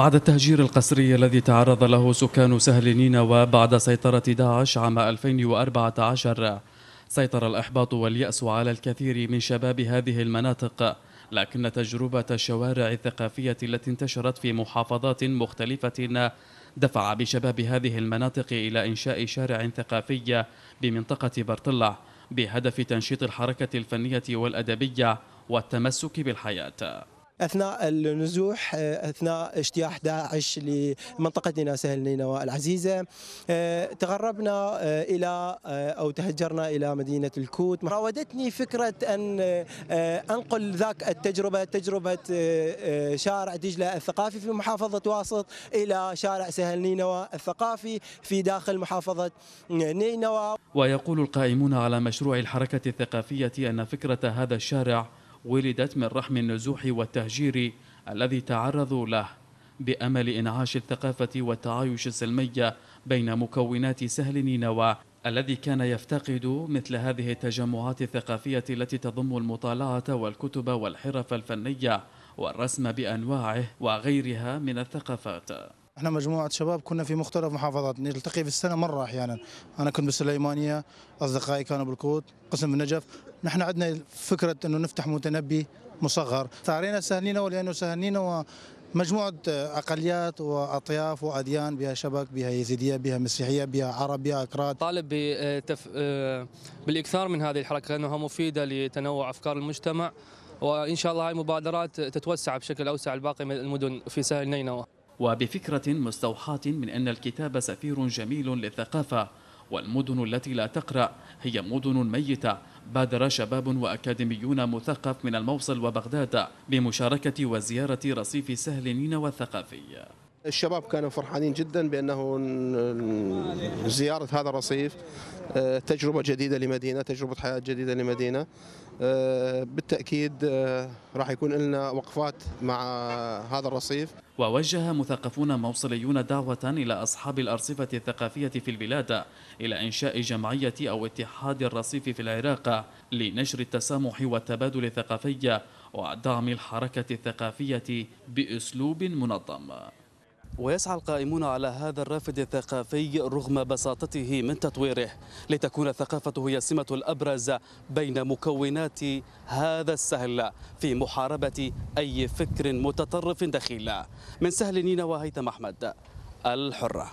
بعد التهجير القسري الذي تعرض له سكان سهل نينوى بعد سيطرة داعش عام 2014 سيطر الإحباط واليأس على الكثير من شباب هذه المناطق لكن تجربة الشوارع الثقافية التي انتشرت في محافظات مختلفة دفع بشباب هذه المناطق إلى إنشاء شارع ثقافي بمنطقة برطلع بهدف تنشيط الحركة الفنية والأدبية والتمسك بالحياة اثناء النزوح آه، اثناء اجتياح داعش لمنطقتنا سهل نينوى العزيزه آه، تغربنا آه، الى او تهجرنا الى مدينه الكوت راودتني فكره ان انقل ذاك التجربه تجربه شارع دجله الثقافي في محافظه واسط الى شارع سهل نينوى الثقافي في داخل محافظه نينوى ويقول القائمون على مشروع الحركه الثقافيه ان فكره هذا الشارع ولدت من رحم النزوح والتهجير الذي تعرضوا له بأمل إنعاش الثقافة والتعايش السلمي بين مكونات سهل نينوى الذي كان يفتقد مثل هذه التجمعات الثقافية التي تضم المطالعة والكتب والحرف الفنية والرسم بأنواعه وغيرها من الثقافات احنا مجموعه شباب كنا في مختلف محافظات نلتقي في السنه مره احيانا انا كنت بالسليمانيه اصدقائي كانوا بالكوت قسم النجف نحن عندنا فكره انه نفتح متنبي مصغر ثارينا سهلين ولانه سهلينا مجموعة أقليات وأطياف وأديان بها شبك بها يزيدية بها مسيحية بها عرب بها أكراد طالب بتف... آه، آه، بالإكثار من هذه الحركة لأنها مفيدة لتنوع أفكار المجتمع وإن شاء الله هاي المبادرات تتوسع بشكل أوسع لباقي المدن في سهل نينوى وبفكرة مستوحاة من أن الكتاب سفير جميل للثقافة والمدن التي لا تقرأ هي مدن ميتة بادر شباب وأكاديميون مثقف من الموصل وبغداد بمشاركة وزيارة رصيف سهل نينوى الثقافي الشباب كانوا فرحانين جدا بانه زياره هذا الرصيف آه، تجربه جديده لمدينه، تجربه حياه جديده لمدينه. آه، بالتاكيد آه، راح يكون لنا وقفات مع هذا الرصيف. ووجه مثقفون موصليون دعوه الى اصحاب الارصفه الثقافيه في البلاد الى انشاء جمعيه او اتحاد الرصيف في العراق لنشر التسامح والتبادل الثقافي ودعم الحركه الثقافيه باسلوب منظم. ويسعى القائمون على هذا الرافد الثقافي رغم بساطته من تطويره لتكون الثقافة هي السمة الأبرز بين مكونات هذا السهل في محاربة أي فكر متطرف دخيل من سهل نينا هيثم أحمد الحرة